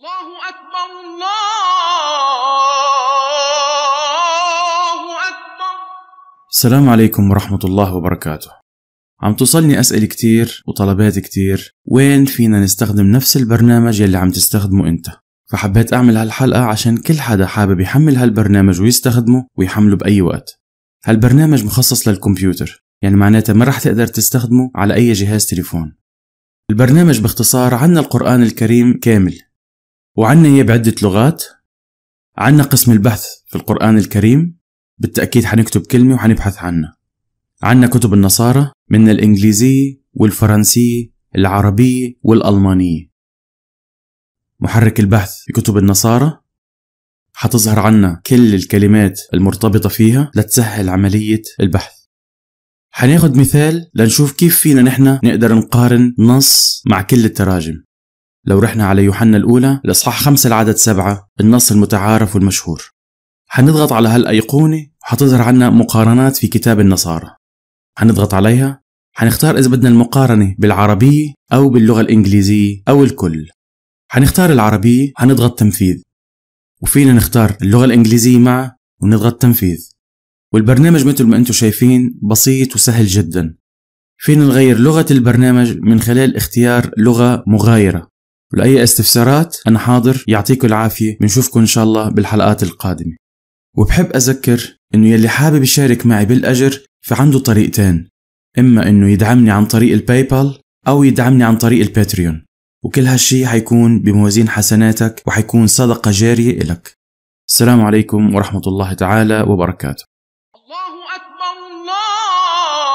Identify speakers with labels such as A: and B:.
A: الله أكبر الله أكبر السلام عليكم ورحمة الله وبركاته عم توصلني أسئلة كتير وطلبات كتير وين فينا نستخدم نفس البرنامج يلي عم تستخدمه أنت فحبيت أعمل هالحلقة عشان كل حدا حابب يحمل هالبرنامج ويستخدمه ويحمله بأي وقت هالبرنامج مخصص للكمبيوتر يعني معناتها ما رح تقدر تستخدمه على أي جهاز تليفون البرنامج باختصار عنا القرآن الكريم كامل وعنا هي بعدة لغات عنا قسم البحث في القرآن الكريم بالتأكيد حنكتب كلمة وحنبحث عنها عنا كتب النصارى من الإنجليزية والفرنسية العربية والألمانية محرك البحث في كتب النصارى حتظهر عنا كل الكلمات المرتبطة فيها لتسهل عملية البحث حناخد مثال لنشوف كيف فينا نحن نقدر نقارن نص مع كل التراجم لو رحنا على يوحنا الأولى الإصحاح خمسة العدد سبعة النص المتعارف والمشهور حنضغط على هالأيقونة وحتظهر عنا مقارنات في كتاب النصارى حنضغط عليها حنختار إذا بدنا المقارنة بالعربية أو باللغة الإنجليزية أو الكل حنختار العربية حنضغط تنفيذ وفينا نختار اللغة الإنجليزية مع ونضغط تنفيذ والبرنامج مثل ما أنتم شايفين بسيط وسهل جدا فينا نغير لغة البرنامج من خلال اختيار لغة مغايرة ولأي استفسارات أنا حاضر يعطيكم العافية بنشوفكم إن شاء الله بالحلقات القادمة وبحب أذكر إنه يلي حابب يشارك معي بالأجر فعنده طريقتين إما إنه يدعمني عن طريق الباي بال أو يدعمني عن طريق الباتريون وكل هالشي حيكون بموازين حسناتك وحيكون صدقة جارية إلك السلام عليكم ورحمة الله تعالى وبركاته الله أكبر الله